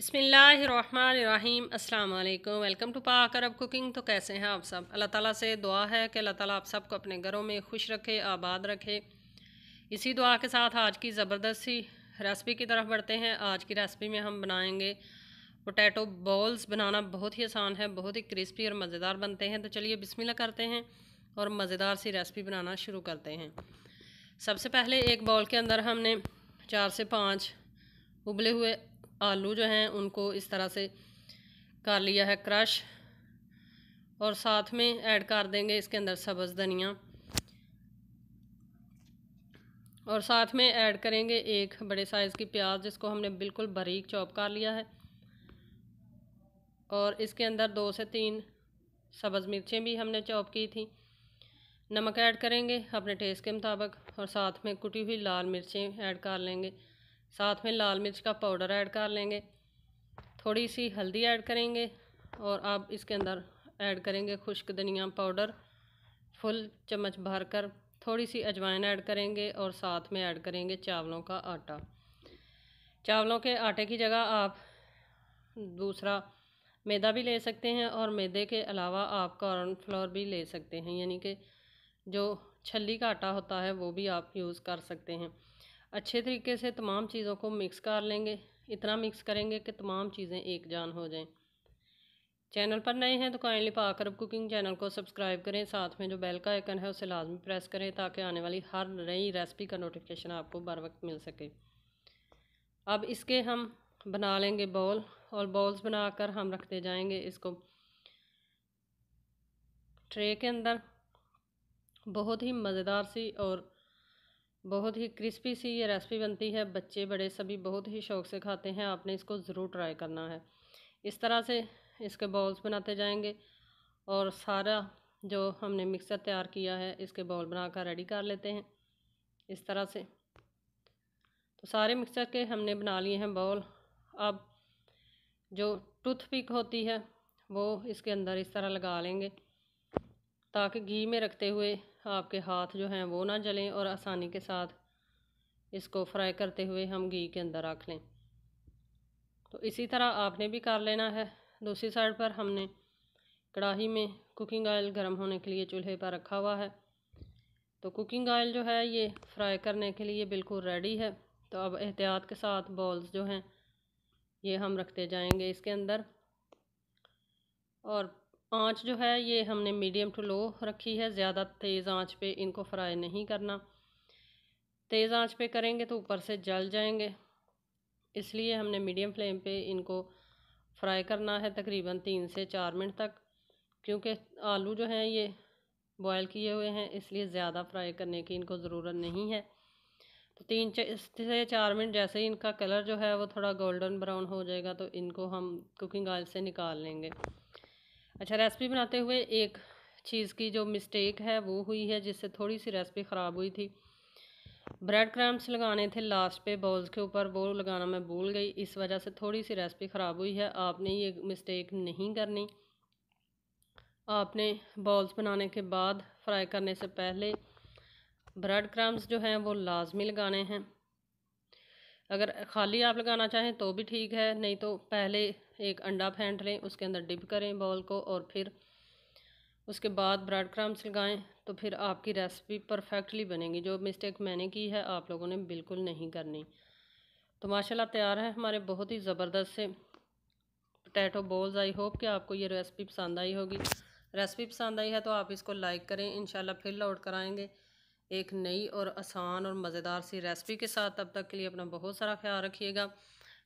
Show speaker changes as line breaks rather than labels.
बिसमीम अस्सलाम वालेकुम वेलकम टू पाक अरब कुकिंग तो कैसे हैं आप सब अल्लाह ताला से दुआ है कि अल्लाह ताला आप सबको अपने घरों में खुश रखे आबाद रखे इसी दुआ के साथ आज की ज़बरदस्त सी रेसिपी की तरफ बढ़ते हैं आज की रेसिपी में हम बनाएंगे पोटैटो बॉल्स बनाना बहुत ही आसान है बहुत ही क्रिस्पी और मज़ेदार बनते हैं तो चलिए बिस्मिल्लाह करते हैं और मज़ेदार सी रेसिपी बनाना शुरू करते हैं सबसे पहले एक बॉल के अंदर हमने चार से पाँच उबले हुए आलू जो हैं उनको इस तरह से कर लिया है क्रश और साथ में ऐड कर देंगे इसके अंदर सब्ज़ धनिया और साथ में ऐड करेंगे एक बड़े साइज़ की प्याज जिसको हमने बिल्कुल बारीक चॉप कर लिया है और इसके अंदर दो से तीन सब्ज़ मिर्चें भी हमने चॉप की थी नमक ऐड करेंगे अपने टेस्ट के मुताबिक और साथ में कुटी हुई लाल मिर्चें ऐड कर लेंगे साथ में लाल मिर्च का पाउडर ऐड कर लेंगे थोड़ी सी हल्दी ऐड करेंगे और अब इसके अंदर ऐड करेंगे खुश्क धनिया पाउडर फुल चम्मच भर कर थोड़ी सी अजवाइन ऐड करेंगे और साथ में ऐड करेंगे चावलों का आटा चावलों के आटे की जगह आप दूसरा मैदा भी ले सकते हैं और मैदे के अलावा आप कॉर्नफ्लोर भी ले सकते हैं यानी कि जो छली का आटा होता है वो भी आप यूज़ कर सकते हैं अच्छे तरीके से तमाम चीज़ों को मिक्स कर लेंगे इतना मिक्स करेंगे कि तमाम चीज़ें एक जान हो जाएं चैनल पर नए हैं तो काइंडली पाकर कुकिंग चैनल को सब्सक्राइब करें साथ में जो बेल का आइकन है उसे लाजमी प्रेस करें ताकि आने वाली हर नई रेसिपी का नोटिफिकेशन आपको बर वक्त मिल सके अब इसके हम बना लेंगे बॉल और बॉल्स बनाकर हम रखते जाएंगे इसको ट्रे के अंदर बहुत ही मज़ेदार सी और बहुत ही क्रिस्पी सी ये रेसिपी बनती है बच्चे बड़े सभी बहुत ही शौक से खाते हैं आपने इसको ज़रूर ट्राई करना है इस तरह से इसके बॉल्स बनाते जाएंगे और सारा जो हमने मिक्सर तैयार किया है इसके बॉल बनाकर रेडी कर लेते हैं इस तरह से तो सारे मिक्सर के हमने बना लिए हैं बॉल अब जो टूथ होती है वो इसके अंदर इस तरह लगा लेंगे ताकि घी में रखते हुए आपके हाथ जो हैं वो ना जलें और आसानी के साथ इसको फ्राई करते हुए हम घी के अंदर रख लें तो इसी तरह आपने भी कर लेना है दूसरी साइड पर हमने कढ़ाही में कुकिंग ऑयल गर्म होने के लिए चूल्हे पर रखा हुआ है तो कुकिंग ऑयल जो है ये फ्राई करने के लिए बिल्कुल रेडी है तो अब एहतियात के साथ बॉल्स जो हैं ये हम रखते जाएंगे इसके अंदर और आँच जो है ये हमने मीडियम टू लो रखी है ज़्यादा तेज़ आँच पे इनको फ्राई नहीं करना तेज़ आँच पे करेंगे तो ऊपर से जल जाएंगे इसलिए हमने मीडियम फ्लेम पे इनको फ्राई करना है तकरीबन तीन से चार मिनट तक क्योंकि आलू जो हैं ये बॉयल किए हुए हैं इसलिए ज़्यादा फ्राई करने की इनको ज़रूरत नहीं है तो तीन से चार मिनट जैसे ही इनका कलर जो है वो थोड़ा गोल्डन ब्राउन हो जाएगा तो इनको हम कुकिंग ऑयल से निकाल लेंगे अच्छा रेसिपी बनाते हुए एक चीज़ की जो मिस्टेक है वो हुई है जिससे थोड़ी सी रेसिपी ख़राब हुई थी ब्रेड क्रम्स लगाने थे लास्ट पे बॉल्स के ऊपर वो लगाना मैं भूल गई इस वजह से थोड़ी सी रेसिपी ख़राब हुई है आपने ये मिस्टेक नहीं करनी आपने बॉल्स बनाने के बाद फ्राई करने से पहले ब्रेड क्रम्स जो हैं वो लाजमी लगाने हैं अगर खाली आप लगाना चाहें तो भी ठीक है नहीं तो पहले एक अंडा फेंट लें उसके अंदर डिप करें बॉल को और फिर उसके बाद ब्रेड क्रम्स लगाएं तो फिर आपकी रेसिपी परफेक्टली बनेगी जो मिस्टेक मैंने की है आप लोगों ने बिल्कुल नहीं करनी तो माशाल्लाह तैयार है हमारे बहुत ही ज़बरदस्त से पटैटो बॉल्स आई होप कि आपको ये रेसिपी पसंद आई होगी रेसिपी पसंद आई है तो आप इसको लाइक करें इन फिर लौट कर एक नई और आसान और मज़ेदार सी रेसिपी के साथ तब तक के लिए अपना बहुत सारा ख्याल रखिएगा